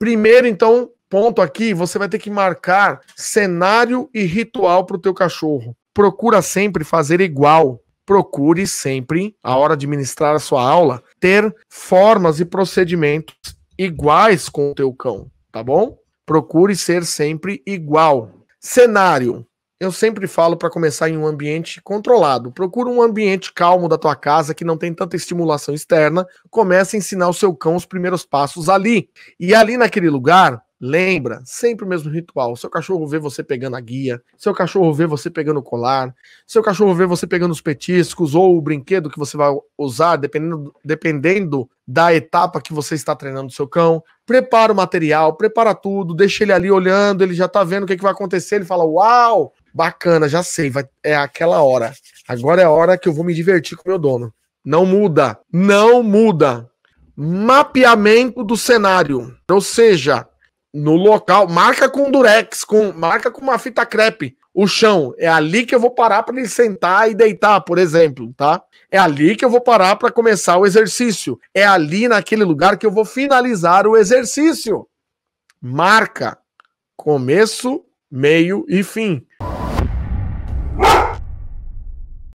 Primeiro, então, ponto aqui, você vai ter que marcar cenário e ritual para o teu cachorro. Procura sempre fazer igual. Procure sempre, a hora de ministrar a sua aula, ter formas e procedimentos iguais com o teu cão, tá bom? Procure ser sempre igual. Cenário eu sempre falo para começar em um ambiente controlado. Procura um ambiente calmo da tua casa que não tem tanta estimulação externa. Começa a ensinar o seu cão os primeiros passos ali. E ali naquele lugar, Lembra, sempre o mesmo ritual. Seu cachorro vê você pegando a guia, seu cachorro vê você pegando o colar, seu cachorro vê você pegando os petiscos ou o brinquedo que você vai usar, dependendo, dependendo da etapa que você está treinando seu cão. Prepara o material, prepara tudo, deixa ele ali olhando, ele já tá vendo o que, é que vai acontecer, ele fala: Uau, bacana, já sei, vai, é aquela hora. Agora é a hora que eu vou me divertir com meu dono. Não muda, não muda. Mapeamento do cenário. Ou seja, no local, marca com durex, com marca com uma fita crepe o chão. É ali que eu vou parar para ele sentar e deitar, por exemplo, tá? É ali que eu vou parar para começar o exercício. É ali naquele lugar que eu vou finalizar o exercício. Marca começo, meio e fim.